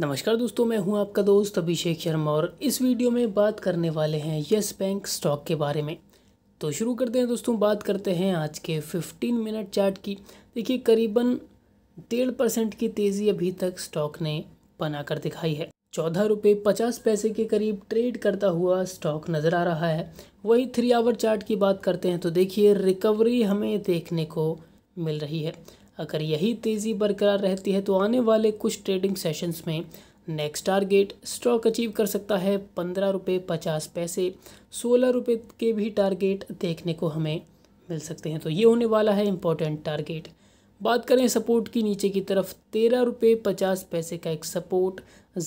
नमस्कार दोस्तों मैं हूं आपका दोस्त अभिषेक शर्मा और इस वीडियो में बात करने वाले हैं यस बैंक स्टॉक के बारे में तो शुरू करते हैं दोस्तों बात करते हैं आज के 15 मिनट चार्ट की देखिए करीबन डेढ़ परसेंट की तेज़ी अभी तक स्टॉक ने बना कर दिखाई है चौदह रुपये पचास पैसे के करीब ट्रेड करता हुआ स्टॉक नज़र आ रहा है वही थ्री आवर चार्ट की बात करते हैं तो देखिए रिकवरी हमें देखने को मिल रही है अगर यही तेज़ी बरकरार रहती है तो आने वाले कुछ ट्रेडिंग सेशंस में नेक्स्ट टारगेट स्टॉक अचीव कर सकता है पंद्रह रुपये पचास पैसे सोलह रुपये के भी टारगेट देखने को हमें मिल सकते हैं तो ये होने वाला है इम्पोर्टेंट टारगेट बात करें सपोर्ट की नीचे की तरफ तेरह रुपये पचास पैसे का एक सपोर्ट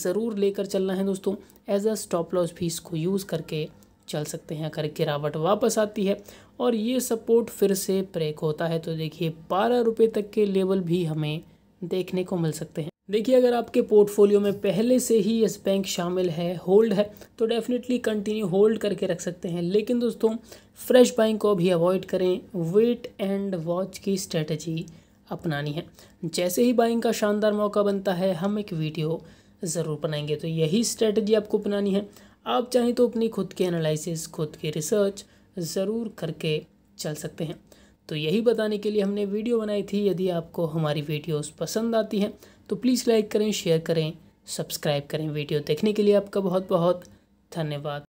ज़रूर लेकर चलना है दोस्तों एज अ स्टॉप लॉस भी इसको यूज़ करके चल सकते हैं अगर गिरावट वापस आती है और ये सपोर्ट फिर से ब्रेक होता है तो देखिए बारह रुपये तक के लेवल भी हमें देखने को मिल सकते हैं देखिए अगर आपके पोर्टफोलियो में पहले से ही यस बैंक शामिल है होल्ड है तो डेफिनेटली कंटिन्यू होल्ड करके रख सकते हैं लेकिन दोस्तों फ्रेश बाइंग को भी अवॉइड करें वेट एंड वॉच की स्ट्रेटजी अपनानी है जैसे ही बाइंग का शानदार मौका बनता है हम एक वीडियो ज़रूर बनाएंगे तो यही स्ट्रेटजी आपको अपनानी है आप चाहें तो अपनी खुद के एनालिसिस खुद के रिसर्च ज़रूर करके चल सकते हैं तो यही बताने के लिए हमने वीडियो बनाई थी यदि आपको हमारी वीडियोस पसंद आती हैं तो प्लीज़ लाइक करें शेयर करें सब्सक्राइब करें वीडियो देखने के लिए आपका बहुत बहुत धन्यवाद